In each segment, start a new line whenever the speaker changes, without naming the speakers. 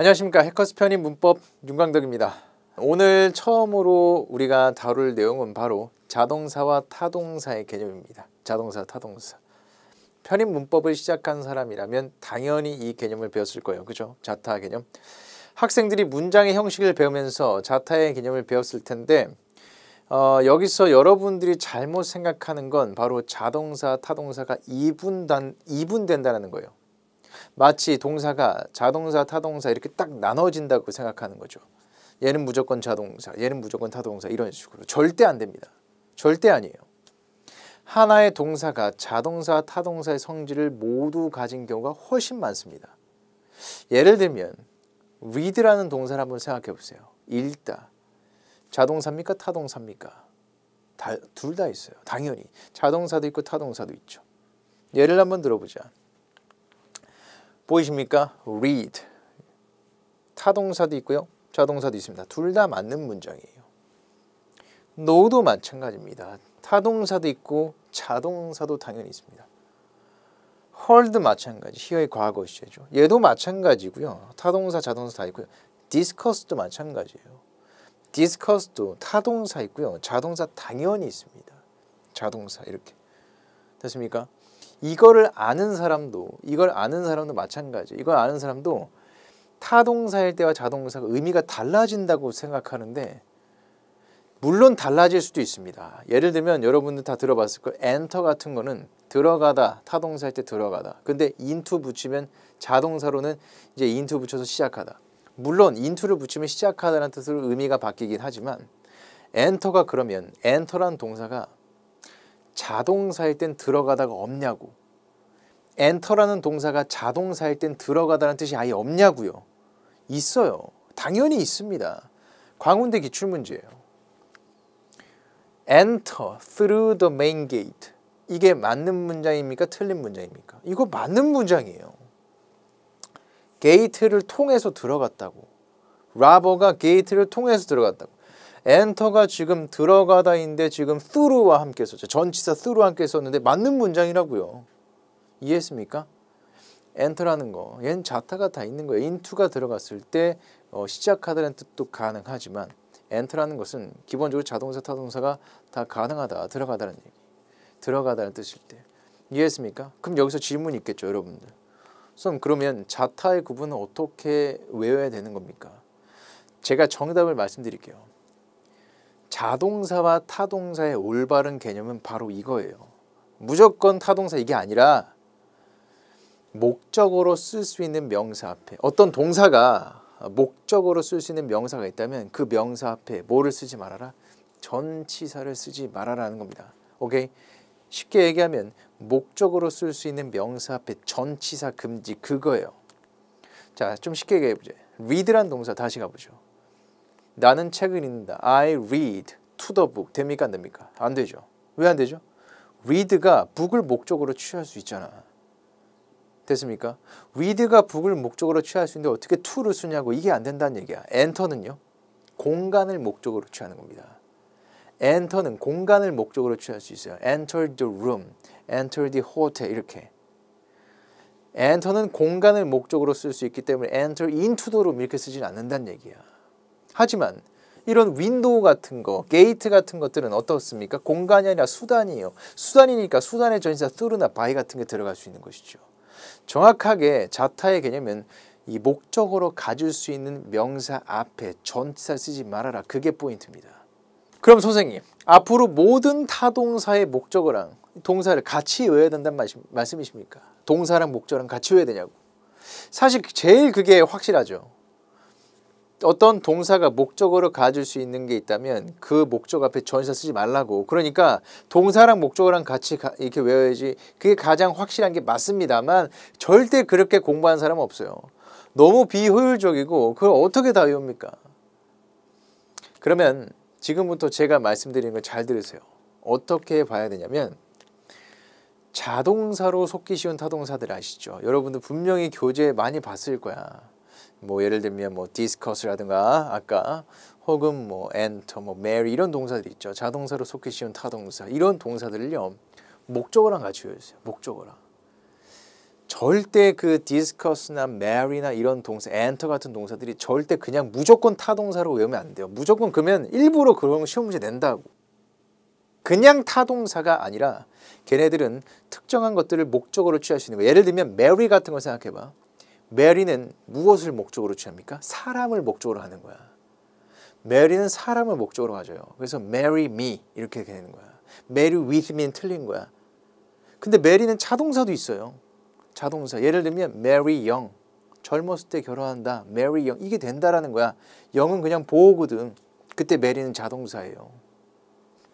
안녕하십니까 해커스 편입 문법 윤광덕입니다 오늘 처음으로 우리가 다룰 내용은 바로 자동사와 타동사의 개념입니다 자동사 타동사 편입 문법을 시작한 사람이라면 당연히 이 개념을 배웠을 거예요 그죠 자타 개념 학생들이 문장의 형식을 배우면서 자타의 개념을 배웠을 텐데 어, 여기서 여러분들이 잘못 생각하는 건 바로 자동사 타동사가 이분단, 이분된다는 거예요 마치 동사가 자동사, 타동사 이렇게 딱 나눠진다고 생각하는 거죠. 얘는 무조건 자동사, 얘는 무조건 타동사 이런 식으로 절대 안 됩니다. 절대 아니에요. 하나의 동사가 자동사, 타동사의 성질을 모두 가진 경우가 훨씬 많습니다. 예를 들면 read라는 동사를 한번 생각해 보세요. 읽다. 자동사입니까? 타동사입니까? 둘 다 있어요. 당연히. 자동사도 있고 타동사도 있죠. 예를 한번 들어보자. 보이십니까? read 타동사도 있고요. 자동사도 있습니다. 둘 다 맞는 문장이에요. no도 마찬가지입니다. 타동사도 있고 자동사도 당연히 있습니다. hold 마찬가지, 히어의 과거 시죠 얘도 마찬가지고요. 타동사, 자동사 다 있고요. discuss도 마찬가지예요. discuss도 타동사 있고요. 자동사 당연히 있습니다. 자동사 이렇게. 됐습니까? 이거를 아는 사람도 이걸 아는 사람도 마찬가지. 이걸 아는 사람도 타동사일 때와 자동사가 의미가 달라진다고 생각하는데 물론 달라질 수도 있습니다. 예를 들면 여러분들 다 들어봤을 거예요. 엔터 같은 거는 들어가다 타동사일 때 들어가다. 근데 인투 붙이면 자동사로는 이제 인투 붙여서 시작하다. 물론 인투를 붙이면 시작하다는 뜻으로 의미가 바뀌긴 하지만 엔터가 그러면 엔터란 동사가 자동사일 땐 들어가다가 없냐고 엔터라는 동사가 자동사일 땐 들어가다라는 뜻이 아예 없냐고요 있어요 당연히 있습니다 광운대 기출문제예요 e n through the main gate 이게 맞는 문장입니까? 틀린 문장입니까? 이거 맞는 문장이에요. 게이트를 통해서 들어갔다고. 라버가 게이트를 통해서 들어갔다고. 엔터가 지금 들어가다인데 지금 through와 함께 썼죠. 전치사 through 함께 썼는데 맞는 문장이라고요. 이해했습니까? 엔터라는 거, 얘는 자타가 다 있는 거예요. 인투가 들어갔을 때 어, 시작하다는 뜻도 가능하지만 엔터라는 것은 기본적으로 자동사, 타동사가 다 가능하다, 들어가다는 얘기. 들어가다는 뜻일 때. 이해했습니까? 그럼 여기서 질문이 있겠죠, 여러분들. 선 그러면 자타의 구분은 어떻게 외워야 되는 겁니까? 제가 정답을 말씀드릴게요. 자동사와 타동사의 올바른 개념은 바로 이거예요. 무조건 타동사 이게 아니라 목적으로 쓸 수 있는 명사 앞에 어떤 동사가 목적으로 쓸 수 있는 명사가 있다면 그 명사 앞에 뭐를 쓰지 말아라? 전치사를 쓰지 말아라는 겁니다. 오케이? 쉽게 얘기하면 목적으로 쓸 수 있는 명사 앞에 전치사 금지 그거예요. 자, 좀 쉽게 얘기해 보죠. read란 동사 다시 가보죠. 나는 책을 읽는다. I read to the book. 됩니까? 안 됩니까? 안 되죠. 왜 안 되죠? read가 북을 목적으로 취할 수 있잖아. 됐습니까? read가 북을 목적으로 취할 수 있는데 어떻게 to를 쓰냐고 이게 안 된다는 얘기야. enter는요. 공간을 목적으로 취하는 겁니다. enter는 공간을 목적으로 취할 수 있어요. e n t e r the room, e n t e r the hotel 이렇게. enter는 공간을 목적으로 쓸 수 있기 때문에 enter into the room 이렇게 쓰진 않는다는 얘기야. 하지만 이런 윈도우 같은 거, 게이트 같은 것들은 어떻습니까? 공간이 아니라 수단이에요. 수단이니까 수단의 전시사 뚜르나 바이 같은 게 들어갈 수 있는 것이죠. 정확하게 자타의 개념은 이 목적으로 가질 수 있는 명사 앞에 전치사 쓰지 말아라. 그게 포인트입니다. 그럼 선생님, 앞으로 모든 타동사의 목적어랑 동사를 같이 외워야 된다는 말씀이십니까? 동사랑 목적어랑 같이 외워야 되냐고. 사실 제일 그게 확실하죠. 어떤 동사가 목적어를 가질 수 있는 게 있다면 그 목적 앞에 전사 쓰지 말라고 그러니까 동사랑 목적어랑 같이 가, 이렇게 외워야지 그게 가장 확실한 게 맞습니다만 절대 그렇게 공부한 사람 은 없어요 너무 비효율적이고 그걸 어떻게 다 외웁니까 그러면 지금부터 제가 말씀드리는 걸 잘 들으세요 어떻게 봐야 되냐면 자동사로 속기 쉬운 타동사들 아시죠 여러분들 분명히 교재 많이 봤을 거야 뭐 예를 들면 뭐 디스커스라든가 아까 혹은 뭐 enter, 뭐 m a r r 이런 동사들 있죠. 자동사로 속기 쉬운 타동사 이런 동사들을요 목적어랑 같이 외워주세요. 목적어랑 절대 그 discuss나 marry나 이런 동사, enter 같은 동사들이 절대 그냥 무조건 타동사로 외우면 안 돼요. 무조건 그러면 일부러 그런 시험 문제 낸다고. 그냥 타동사가 아니라 걔네들은 특정한 것들을 목적으로 취할 수 있는 거예요. 예를 들면 m a r r 같은 걸 생각해봐. 메리는 무엇을 목적으로 취합니까? 사람을 목적으로 하는 거야. 메리는 사람을 목적으로 가져요. 그래서 marry me 이렇게 되는 거야. marry with me는 틀린 거야. 근데 메리는 자동사도 있어요. 자동사. 예를 들면 marry young. 젊었을 때 결혼한다. marry young. 이게 된다라는 거야. young은 그냥 보호거든. 그때 메리는 자동사예요.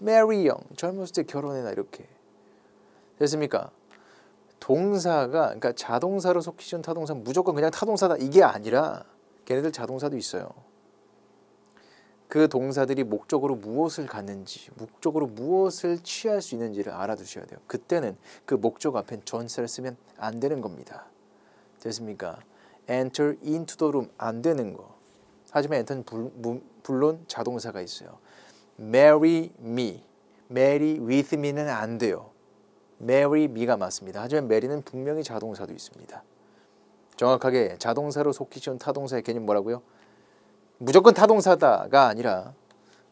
marry young. 젊었을 때 결혼해라 이렇게. 됐습니까? 동사가 그러니까 자동사로 속기 쉬운 타동사 무조건 그냥 타동사다 이게 아니라 걔네들 자동사도 있어요. 그 동사들이 목적으로 무엇을 갖는지 목적으로 무엇을 취할 수 있는지를 알아두셔야 돼요. 그때는 그 목적 앞엔 전사를 쓰면 안 되는 겁니다. 됐습니까? enter into the room 안 되는 거. 하지만 enter는 불, 무, 물론 자동사가 있어요. marry me, marry with me는 안 돼요. 메리 미가 맞습니다. 하지만 메리는 분명히 자동사도 있습니다. 정확하게 자동사로 속기 쉬운 타동사의 개념 뭐라고요? 무조건 타동사다가 아니라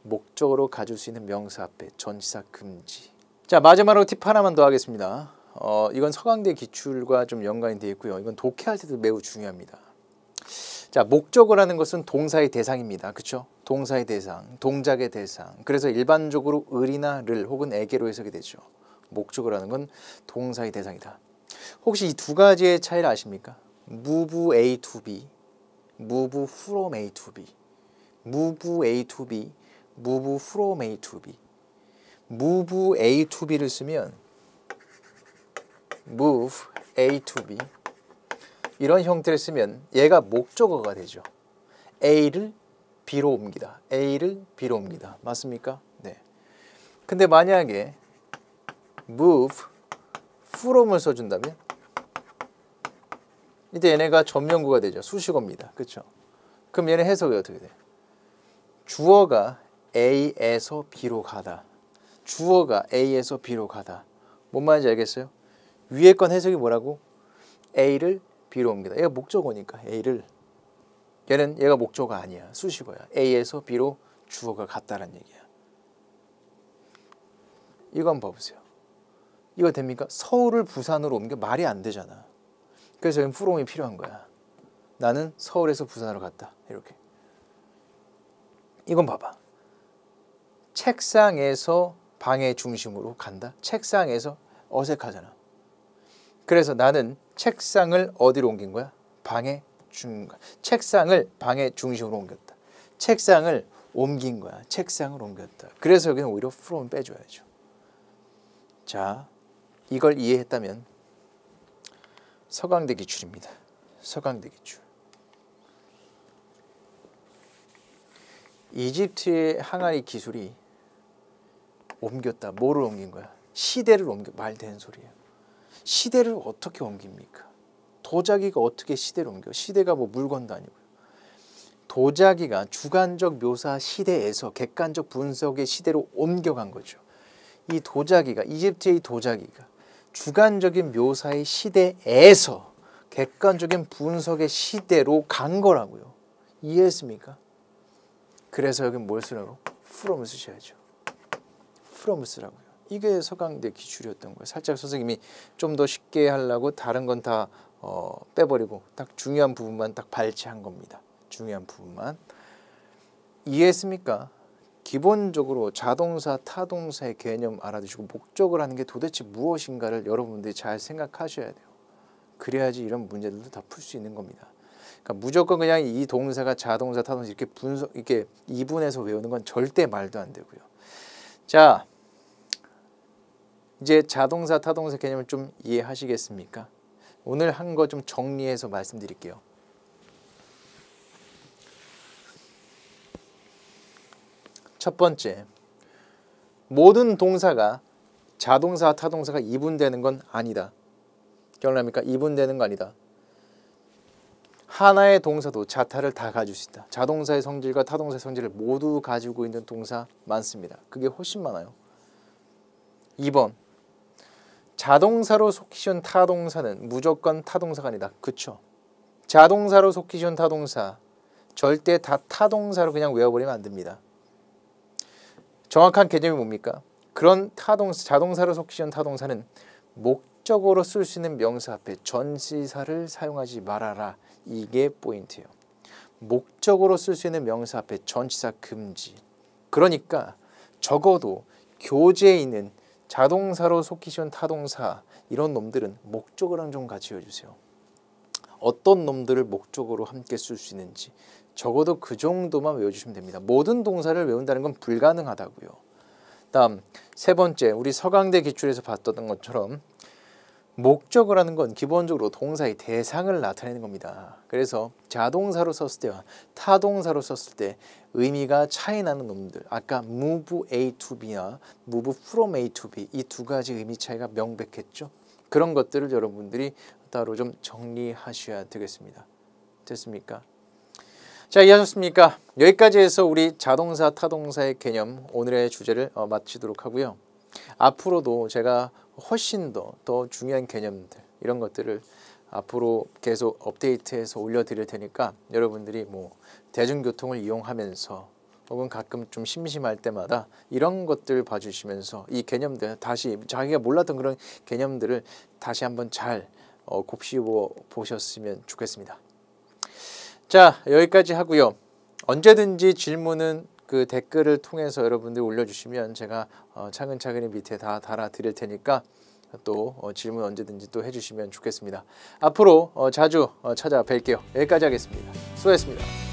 목적으로 가질 수 있는 명사 앞에 전치사 금지. 자 마지막으로 팁 하나만 더 하겠습니다. 어, 이건 서강대 기출과 좀 연관이 되어 있고요. 이건 독해할 때도 매우 중요합니다. 자 목적어라는 것은 동사의 대상입니다. 그렇죠? 동사의 대상, 동작의 대상. 그래서 일반적으로 을이나 를 혹은 에게로 해석이 되죠. 목적을 하는 건 동사의 대상이다. 혹시 이 두 가지의 차이를 아십니까? move A to B, move from A to B, move A to B, move from A to B. move A to B를 쓰면 move A to B 이런 형태를 쓰면 얘가 목적어가 되죠. A를 B로 옮기다. A를 B로 옮기다. 맞습니까? 네. 근데 만약에 move from을 써준다면 이때 얘네가 점령구가 되죠. 수식어입니다. 그렇죠? 그럼 얘네 해석이 어떻게 돼 주어가 A에서 B로 가다. 주어가 A에서 B로 가다. 뭔 말인지 알겠어요? 위에 건 해석이 뭐라고? A를 B로 옵니다. 얘가 목적어니까 A를 얘는 얘가 목적어 아니야. 수식어야. A에서 B로 주어가 갔다는 얘기야. 이거 한번 봐보세요. 이거 됩니까? 서울을 부산으로 옮겨 말이 안 되잖아. 그래서 여기 프롬이 필요한 거야. 나는 서울에서 부산으로 갔다. 이렇게. 이건 봐봐. 책상에서 방의 중심으로 간다. 책상에서 어색하잖아. 그래서 나는 책상을 어디로 옮긴 거야? 방의 중 책상을 방의 중심으로 옮겼다. 책상을 옮긴 거야. 책상을 옮겼다. 그래서 여기는 오히려 f r 빼줘야죠. 자, 이걸 이해했다면 서강대 기출입니다. 서강대 기출. 이집트의 항아리 기술이 옮겼다. 뭐를 옮긴 거야? 시대를 옮겨. 말 되는 소리예요. 시대를 어떻게 옮깁니까? 도자기가 어떻게 시대를 옮겨? 시대가 뭐 물건도 아니고요. 도자기가 주관적 묘사 시대에서 객관적 분석의 시대로 옮겨간 거죠. 이 도자기가 이집트의 도자기가 주관적인 묘사의 시대에서 객관적인 분석의 시대로 간 거라고요. 이해했습니까? 그래서 여기 뭘 쓰라고? f r o m 쓰셔야죠. f r o m 쓰라고요. 이게 서강대 기출이었던 거예요. 살짝 선생님이 좀 더 쉽게 하려고 다른 건다 어, 빼버리고 딱 중요한 부분만 딱 발췌한 겁니다. 중요한 부분만. 이해했습니까? 기본적으로 자동사, 타동사의 개념 알아두시고 목적을 하는 게 도대체 무엇인가를 여러분들이 잘 생각하셔야 돼요. 그래야지 이런 문제들도 다 풀 수 있는 겁니다. 그러니까 무조건 그냥 이 동사가 자동사, 타동사 이렇게 분석, 이렇게 이분해서 외우는 건 절대 말도 안 되고요. 자, 이제 자동사, 타동사 개념을 좀 이해하시겠습니까? 오늘 한 거 좀 정리해서 말씀드릴게요. 첫 번째, 모든 동사가 자동사 타동사가 이분되는 건 아니다. 기억납니까? 이분되는 거 아니다. 하나의 동사도 자타를 다 가질 수 있다. 자동사의 성질과 타동사의 성질을 모두 가지고 있는 동사 많습니다. 그게 훨씬 많아요. 2번 자동사로 속기 쉬운 타동사는 무조건 타동사가 아니다. 그쵸? 자동사로 속기 쉬운 타동사 절대 다 타동사로 그냥 외워버리면 안 됩니다. 정확한 개념이 뭡니까? 그런 타동사, 자동사로 속시한 타동사는 목적으로 쓸 수 있는 명사 앞에 전시사를 사용하지 말아라. 이게 포인트예요. 목적으로 쓸 수 있는 명사 앞에 전치사 금지. 그러니까 적어도 교재에 있는 자동사로 속기 쉬 타동사 이런 놈들은 목적어랑 좀 같이 해주세요. 어떤 놈들을 목적으로 함께 쓸 수 있는지 적어도 그 정도만 외워주시면 됩니다. 모든 동사를 외운다는 건 불가능하다고요. 다음 세 번째 우리 서강대 기출에서 봤던 것처럼 목적을 하는 건 기본적으로 동사의 대상을 나타내는 겁니다. 그래서 자동사로 썼을 때와 타동사로 썼을 때 의미가 차이 나는 놈들 아까 move A to B나 move from A to B 이 두 가지 의미 차이가 명백했죠. 그런 것들을 여러분들이 따로 좀 정리하셔야 되겠습니다. 됐습니까? 자 이해하셨습니까? 여기까지 해서 우리 자동사 타동사의 개념 오늘의 주제를 어, 마치도록 하고요. 앞으로도 제가 훨씬 더, 더 중요한 개념들 이런 것들을 앞으로 계속 업데이트해서 올려드릴 테니까 여러분들이 뭐 대중교통을 이용하면서 혹은 가끔 좀 심심할 때마다 이런 것들 봐주시면서 이 개념들 다시 자기가 몰랐던 그런 개념들을 다시 한번 잘 어, 곱씹어 보셨으면 좋겠습니다. 자 여기까지 하고요. 언제든지 질문은 그 댓글을 통해서 여러분들 올려주시면 제가 어, 차근차근히 밑에 다 달아드릴 테니까 또 어, 질문 언제든지 또 해주시면 좋겠습니다. 앞으로 어, 자주 어, 찾아뵐게요. 여기까지 하겠습니다. 수고했습니다